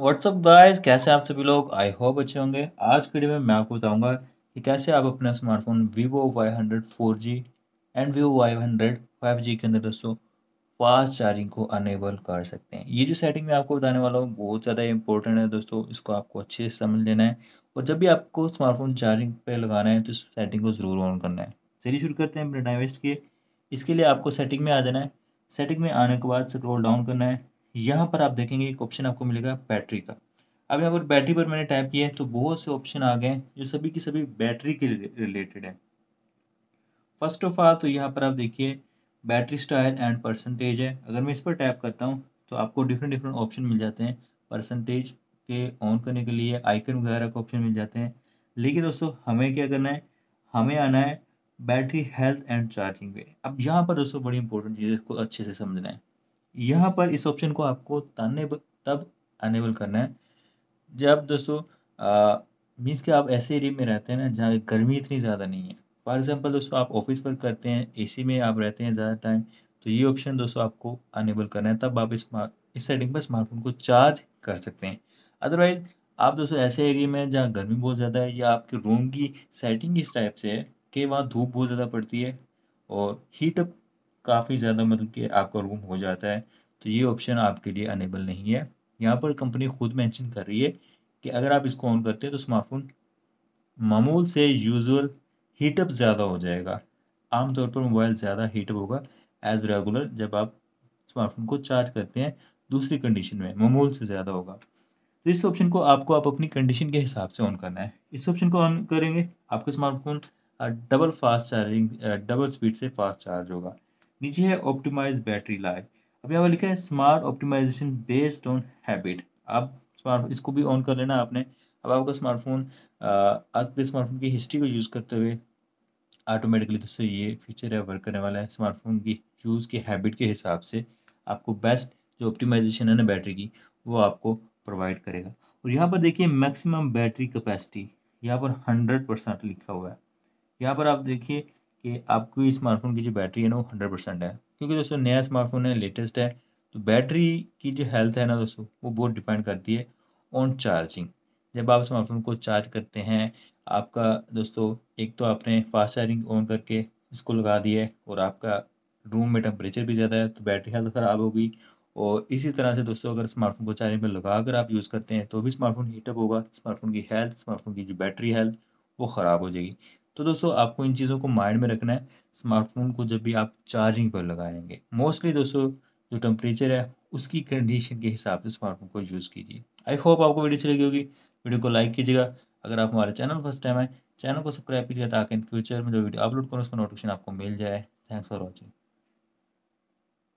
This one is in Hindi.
व्हाट्सअप गाइस कैसे आप सभी लोग आई होप अच्छे होंगे आज की वीडियो में मैं आपको बताऊंगा कि कैसे आप अपना smartphone Vivo Y hundred four G and Vivo Y hundred five G के अंदर दोस्तों फास्ट चार्जिंग को अनेबल कर सकते हैं ये जो सेटिंग मैं आपको बताने वाला हूँ बहुत ज़्यादा इंपॉर्टेंट है दोस्तों इसको आपको अच्छे से समझ लेना है और जब भी आपको स्मार्टफोन चार्जिंग पर लगाना है तो इस सेटिंग को ज़रूर ऑन करना है चलिए शुरू करते हैं अपने टाइम वेस्ट किए इसके लिए आपको सेटिंग में आ जाना है सेटिंग में आने के बाद स्क्रॉल डाउन करना है यहाँ पर आप देखेंगे एक ऑप्शन आपको मिलेगा बैटरी का अब यहाँ पर बैटरी पर मैंने टाइप किया है तो बहुत से ऑप्शन आ गए हैं जो सभी की सभी बैटरी के रिलेटेड है फर्स्ट ऑफ ऑल तो यहाँ पर आप देखिए बैटरी स्टाइल एंड परसेंटेज है अगर मैं इस पर टाइप करता हूँ तो आपको डिफरेंट डिफरेंट ऑप्शन मिल जाते हैं परसेंटेज के ऑन करने के लिए आइकन वगैरह के ऑप्शन मिल जाते हैं लेकिन दोस्तों हमें क्या करना है हमें आना है बैटरी हेल्थ एंड चार्जिंग पे अब यहाँ पर दोस्तों बड़ी इंपॉर्टेंट चीज़ इसको अच्छे से समझना है यहाँ पर इस ऑप्शन को आपको तानने तब अनेबल करना है जब दोस्तों मीन्स कि आप ऐसे एरिया में रहते हैं ना जहाँ गर्मी इतनी ज़्यादा नहीं है फॉर एग्जाम्पल दोस्तों आप ऑफिस वर्क करते हैं एसी में आप रहते हैं ज़्यादा टाइम तो ये ऑप्शन दोस्तों आपको अनेबल करना है तब आप इस इस सेटिंग पर स्मार्टफोन को चार्ज कर सकते हैं अदरवाइज़ आप दोस्तों ऐसे एरिया में जहाँ गर्मी बहुत ज़्यादा है या आपके रूम की सेटिंग इस टाइप से है कि वहाँ धूप बहुत ज़्यादा पड़ती है और हीटअप काफ़ी ज़्यादा मतलब कि आपका रूम हो जाता है तो ये ऑप्शन आपके लिए अनेबल नहीं है यहाँ पर कंपनी खुद मेंशन कर रही है कि अगर आप इसको ऑन करते हैं तो स्मार्टफोन मामूल से यूजुअल हीटअप ज़्यादा हो जाएगा आमतौर पर मोबाइल ज़्यादा हीटअप होगा एज़ रेगुलर जब आप स्मार्टफोन को चार्ज करते हैं दूसरी कंडीशन में मामूल से ज़्यादा होगा तो इस ऑप्शन को आपको आप अपनी कंडीशन के हिसाब से ऑन करना है इस ऑप्शन को ऑन करेंगे आपका smartphone double fast charging double speed से फास्ट चार्ज होगा नीचे है ऑप्टिमाइज बैटरी लाइफ अब यहाँ पर लिखा है smart optimisation based on habit आप स्मार्ट इसको भी ऑन कर लेना आपने अब आपका स्मार्टफोन आपके स्मार्टफोन की हिस्ट्री को यूज़ करते हुए ऑटोमेटिकली दोस्तों ये फीचर है वर्क करने वाला है स्मार्टफोन की यूज़ की हैबिट के हिसाब से आपको बेस्ट जो ऑप्टिमाइजेशन है ना बैटरी की वो आपको प्रोवाइड करेगा और यहाँ पर देखिए मैक्सिमम बैटरी कैपेसिटी यहाँ पर हंड्रेड परसेंट लिखा हुआ है यहाँ पर आप देखिए कि आपकी स्मार्टफोन की जो बैटरी है ना वो हंड्रेड परसेंट है क्योंकि दोस्तों नया स्मार्टफोन है लेटेस्ट है तो बैटरी की जो हेल्थ है ना दोस्तों वो बहुत डिपेंड करती है ऑन चार्जिंग जब आप स्मार्टफोन को चार्ज करते हैं आपका दोस्तों एक तो आपने फास्ट चार्जिंग ऑन करके इसको लगा दिया है और आपका रूम में टेम्परेचर भी ज़्यादा है तो बैटरी हेल्थ ख़राब होगी और इसी तरह से दोस्तों अगर स्मार्टफोन को चार्जिंग पर लगा कर आप यूज़ करते हैं तो भी स्मार्टफोन हीटअप होगा स्मार्टफोन की हेल्थ स्मार्टफोन की जो बैटरी हेल्थ वो ख़राब हो जाएगी तो दोस्तों आपको इन चीज़ों को माइंड में रखना है स्मार्टफोन को जब भी आप चार्जिंग पर लगाएंगे मोस्टली दोस्तों जो टेम्परेचर है उसकी कंडीशन के हिसाब से स्मार्टफोन को यूज़ कीजिए आई होप आपको वीडियो अच्छी लगी होगी वीडियो को लाइक कीजिएगा अगर आप हमारे चैनल फर्स्ट टाइम है चैनल को सब्सक्राइब कीजिएगा ताकि इन फ्यूचर में जो वीडियो अपलोड करो उसका नोटिफिकेशन आपको मिल जाए थैंक्स फॉर वॉचिंग